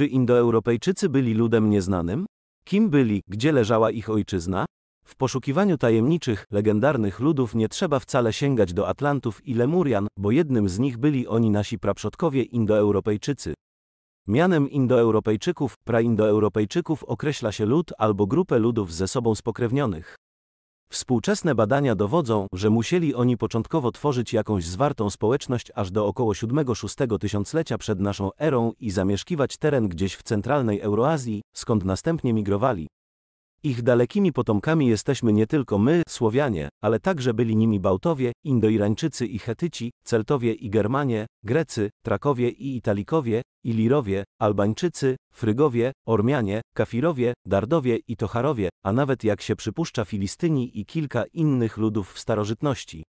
Czy Indoeuropejczycy byli ludem nieznanym? Kim byli, gdzie leżała ich ojczyzna? W poszukiwaniu tajemniczych, legendarnych ludów nie trzeba wcale sięgać do Atlantów i Lemurian, bo jednym z nich byli oni nasi praprzodkowie Indoeuropejczycy. Mianem Indoeuropejczyków, praindoeuropejczyków określa się lud albo grupę ludów ze sobą spokrewnionych. Współczesne badania dowodzą, że musieli oni początkowo tworzyć jakąś zwartą społeczność aż do około 7-6 tysiąclecia przed naszą erą i zamieszkiwać teren gdzieś w centralnej Euroazji, skąd następnie migrowali, ich dalekimi potomkami jesteśmy nie tylko my, Słowianie, ale także byli nimi Bałtowie, Indoirańczycy i Chetyci, Celtowie i Germanie, Grecy, Trakowie i Italikowie, Ilirowie, Albańczycy, Frygowie, Ormianie, Kafirowie, Dardowie i Tocharowie, a nawet jak się przypuszcza Filistyni i kilka innych ludów w starożytności.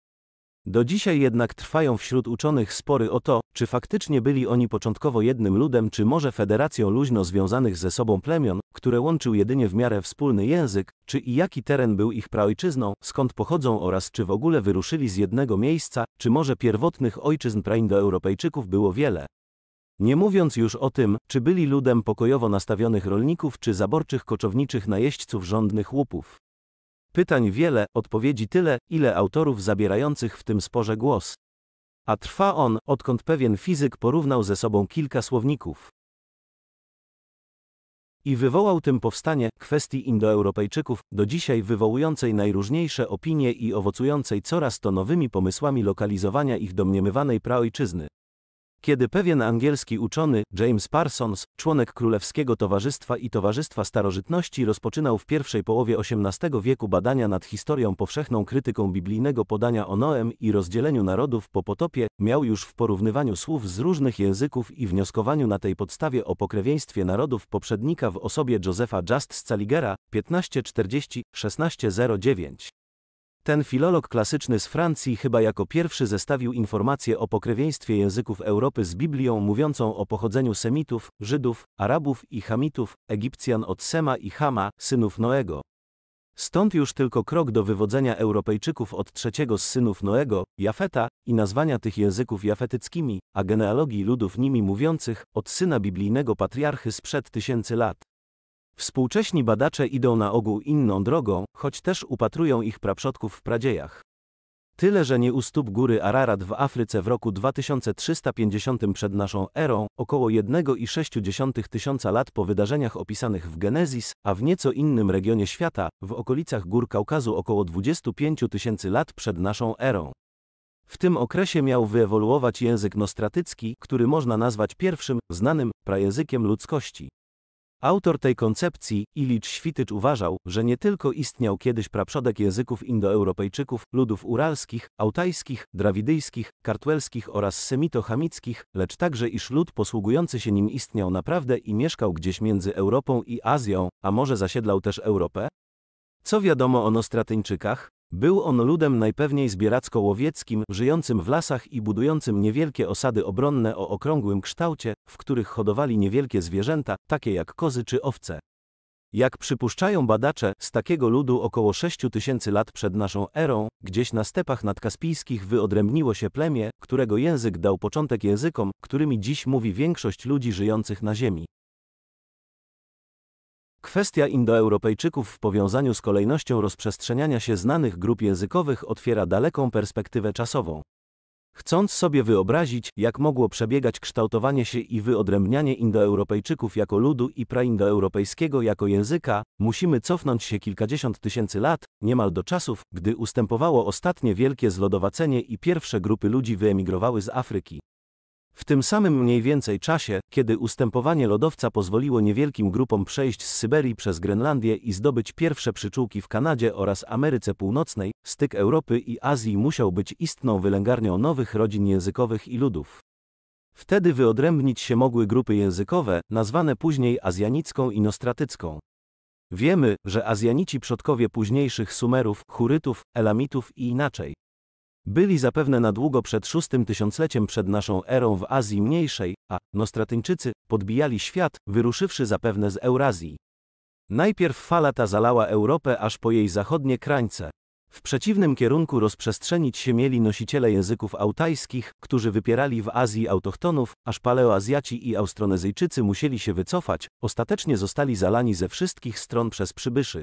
Do dzisiaj jednak trwają wśród uczonych spory o to, czy faktycznie byli oni początkowo jednym ludem, czy może federacją luźno związanych ze sobą plemion, które łączył jedynie w miarę wspólny język, czy i jaki teren był ich praojczyzną, skąd pochodzą oraz czy w ogóle wyruszyli z jednego miejsca, czy może pierwotnych ojczyzn praindoeuropejczyków było wiele. Nie mówiąc już o tym, czy byli ludem pokojowo nastawionych rolników, czy zaborczych koczowniczych najeźdźców rządnych łupów. Pytań wiele, odpowiedzi tyle, ile autorów zabierających w tym sporze głos. A trwa on, odkąd pewien fizyk porównał ze sobą kilka słowników. I wywołał tym powstanie kwestii Indoeuropejczyków, do dzisiaj wywołującej najróżniejsze opinie i owocującej coraz to nowymi pomysłami lokalizowania ich domniemywanej praojczyzny. Kiedy pewien angielski uczony, James Parsons, członek Królewskiego Towarzystwa i Towarzystwa Starożytności, rozpoczynał w pierwszej połowie XVIII wieku badania nad historią powszechną krytyką biblijnego podania o Noem i rozdzieleniu narodów po potopie, miał już w porównywaniu słów z różnych języków i wnioskowaniu na tej podstawie o pokrewieństwie narodów poprzednika w osobie Josefa Just Scaligera 1540-1609. Ten filolog klasyczny z Francji chyba jako pierwszy zestawił informacje o pokrewieństwie języków Europy z Biblią mówiącą o pochodzeniu Semitów, Żydów, Arabów i Hamitów, Egipcjan od Sema i Hama, synów Noego. Stąd już tylko krok do wywodzenia Europejczyków od trzeciego z synów Noego, Jafeta, i nazwania tych języków jafetyckimi, a genealogii ludów nimi mówiących, od syna biblijnego patriarchy sprzed tysięcy lat. Współcześni badacze idą na ogół inną drogą, choć też upatrują ich praprzodków w pradziejach. Tyle, że nie u stóp góry Ararat w Afryce w roku 2350 przed naszą erą, około 1,6 tysiąca lat po wydarzeniach opisanych w Genezis, a w nieco innym regionie świata, w okolicach gór Kaukazu około 25 tysięcy lat przed naszą erą. W tym okresie miał wyewoluować język nostratycki, który można nazwać pierwszym, znanym, prajęzykiem ludzkości. Autor tej koncepcji, Ilicz Świtycz uważał, że nie tylko istniał kiedyś praprzodek języków indoeuropejczyków, ludów uralskich, autajskich, drawidyjskich, Kartuelskich oraz semito-chamickich, lecz także iż lud posługujący się nim istniał naprawdę i mieszkał gdzieś między Europą i Azją, a może zasiedlał też Europę? Co wiadomo o Nostratyńczykach? Był on ludem najpewniej zbieracko-łowieckim, żyjącym w lasach i budującym niewielkie osady obronne o okrągłym kształcie, w których hodowali niewielkie zwierzęta, takie jak kozy czy owce. Jak przypuszczają badacze, z takiego ludu około 6 tysięcy lat przed naszą erą, gdzieś na stepach nadkaspijskich wyodrębniło się plemię, którego język dał początek językom, którymi dziś mówi większość ludzi żyjących na Ziemi. Kwestia Indoeuropejczyków w powiązaniu z kolejnością rozprzestrzeniania się znanych grup językowych otwiera daleką perspektywę czasową. Chcąc sobie wyobrazić, jak mogło przebiegać kształtowanie się i wyodrębnianie Indoeuropejczyków jako ludu i praindoeuropejskiego jako języka, musimy cofnąć się kilkadziesiąt tysięcy lat, niemal do czasów, gdy ustępowało ostatnie wielkie zlodowacenie i pierwsze grupy ludzi wyemigrowały z Afryki. W tym samym mniej więcej czasie, kiedy ustępowanie lodowca pozwoliło niewielkim grupom przejść z Syberii przez Grenlandię i zdobyć pierwsze przyczółki w Kanadzie oraz Ameryce Północnej, styk Europy i Azji musiał być istną wylęgarnią nowych rodzin językowych i ludów. Wtedy wyodrębnić się mogły grupy językowe, nazwane później azjanicką i nostratycką. Wiemy, że Azjanici przodkowie późniejszych Sumerów, Hurytów, Elamitów i inaczej. Byli zapewne na długo przed szóstym tysiącleciem przed naszą erą w Azji Mniejszej, a Nostratyńczycy podbijali świat, wyruszywszy zapewne z Eurazji. Najpierw fala ta zalała Europę aż po jej zachodnie krańce. W przeciwnym kierunku rozprzestrzenić się mieli nosiciele języków autajskich, którzy wypierali w Azji autochtonów, aż paleoazjaci i austronezyjczycy musieli się wycofać, ostatecznie zostali zalani ze wszystkich stron przez przybyszy.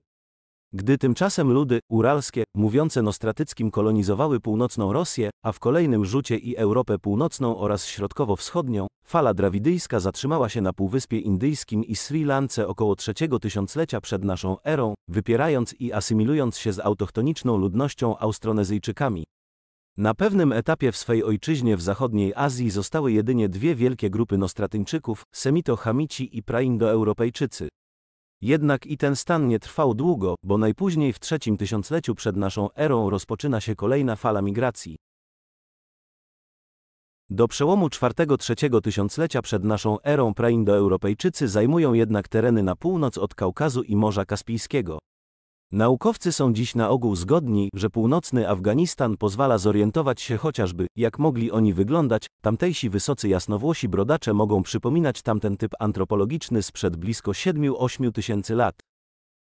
Gdy tymczasem ludy uralskie, mówiące nostratyckim kolonizowały północną Rosję, a w kolejnym rzucie i Europę Północną oraz Środkowo-Wschodnią, fala drawidyjska zatrzymała się na Półwyspie Indyjskim i Sri Lance około trzeciego tysiąclecia przed naszą erą, wypierając i asymilując się z autochtoniczną ludnością austronezyjczykami. Na pewnym etapie w swej ojczyźnie w zachodniej Azji zostały jedynie dwie wielkie grupy Nostratyńczyków, Semito-Hamici i Praindo-Europejczycy. Jednak i ten stan nie trwał długo, bo najpóźniej w trzecim tysiącleciu przed naszą erą rozpoczyna się kolejna fala migracji. Do przełomu czwartego-trzeciego tysiąclecia przed naszą erą preindoeuropejczycy zajmują jednak tereny na północ od Kaukazu i Morza Kaspijskiego. Naukowcy są dziś na ogół zgodni, że północny Afganistan pozwala zorientować się chociażby, jak mogli oni wyglądać, tamtejsi wysocy jasnowłosi brodacze mogą przypominać tamten typ antropologiczny sprzed blisko 7-8 tysięcy lat.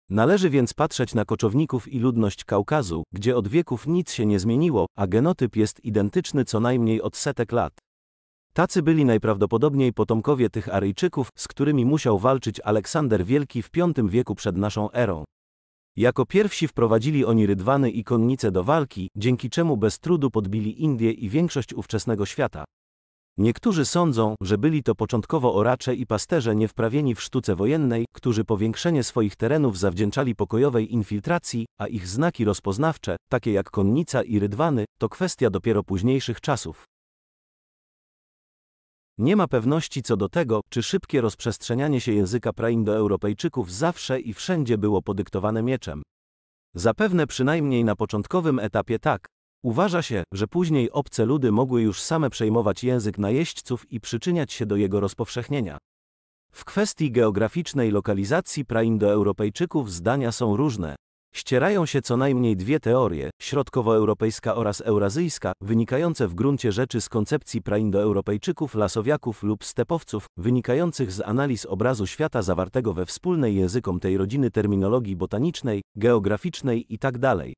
Należy więc patrzeć na koczowników i ludność Kaukazu, gdzie od wieków nic się nie zmieniło, a genotyp jest identyczny co najmniej od setek lat. Tacy byli najprawdopodobniej potomkowie tych Aryjczyków, z którymi musiał walczyć Aleksander Wielki w V wieku przed naszą erą. Jako pierwsi wprowadzili oni rydwany i konnice do walki, dzięki czemu bez trudu podbili Indie i większość ówczesnego świata. Niektórzy sądzą, że byli to początkowo oracze i pasterze niewprawieni w sztuce wojennej, którzy powiększenie swoich terenów zawdzięczali pokojowej infiltracji, a ich znaki rozpoznawcze, takie jak konnica i rydwany, to kwestia dopiero późniejszych czasów. Nie ma pewności co do tego, czy szybkie rozprzestrzenianie się języka do europejczyków zawsze i wszędzie było podyktowane mieczem. Zapewne przynajmniej na początkowym etapie tak. Uważa się, że później obce ludy mogły już same przejmować język najeźdźców i przyczyniać się do jego rozpowszechnienia. W kwestii geograficznej lokalizacji do europejczyków zdania są różne. Ścierają się co najmniej dwie teorie, środkowoeuropejska oraz eurazyjska, wynikające w gruncie rzeczy z koncepcji praindoeuropejczyków, lasowiaków lub stepowców, wynikających z analiz obrazu świata zawartego we wspólnej językom tej rodziny terminologii botanicznej, geograficznej itd. Tak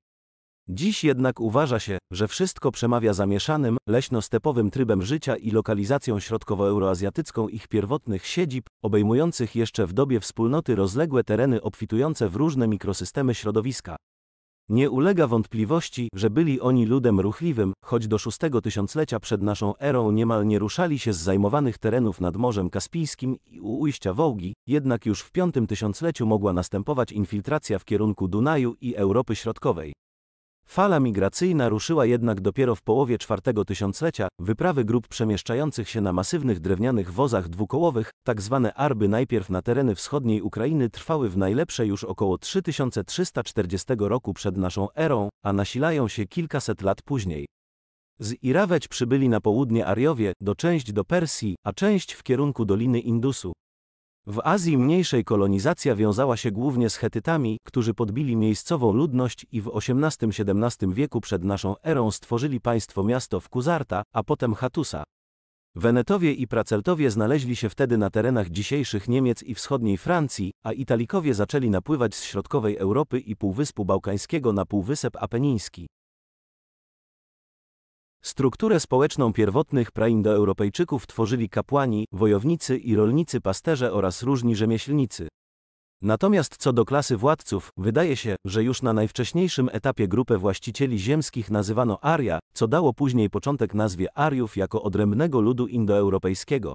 Dziś jednak uważa się, że wszystko przemawia za mieszanym, leśno-stepowym trybem życia i lokalizacją środkowoeuroazjatycką ich pierwotnych siedzib, obejmujących jeszcze w dobie wspólnoty rozległe tereny obfitujące w różne mikrosystemy środowiska. Nie ulega wątpliwości, że byli oni ludem ruchliwym, choć do szóstego tysiąclecia przed naszą erą niemal nie ruszali się z zajmowanych terenów nad Morzem Kaspijskim i u ujścia Wołgi, jednak już w piątym tysiącleciu mogła następować infiltracja w kierunku Dunaju i Europy Środkowej. Fala migracyjna ruszyła jednak dopiero w połowie czwartego tysiąclecia. Wyprawy grup przemieszczających się na masywnych drewnianych wozach dwukołowych, tak zwane arby najpierw na tereny wschodniej Ukrainy trwały w najlepsze już około 3340 roku przed naszą erą, a nasilają się kilkaset lat później. Z Iraweć przybyli na południe Ariowie, do część do Persji, a część w kierunku Doliny Indusu. W Azji mniejszej kolonizacja wiązała się głównie z Hetytami, którzy podbili miejscową ludność i w XVIII-XVII wieku przed naszą erą stworzyli państwo miasto w Kuzarta, a potem Hatusa. Wenetowie i Praceltowie znaleźli się wtedy na terenach dzisiejszych Niemiec i wschodniej Francji, a Italikowie zaczęli napływać z środkowej Europy i Półwyspu Bałkańskiego na Półwysep Apeniński. Strukturę społeczną pierwotnych praindoeuropejczyków tworzyli kapłani, wojownicy i rolnicy pasterze oraz różni rzemieślnicy. Natomiast co do klasy władców, wydaje się, że już na najwcześniejszym etapie grupę właścicieli ziemskich nazywano Aria, co dało później początek nazwie Ariów jako odrębnego ludu indoeuropejskiego.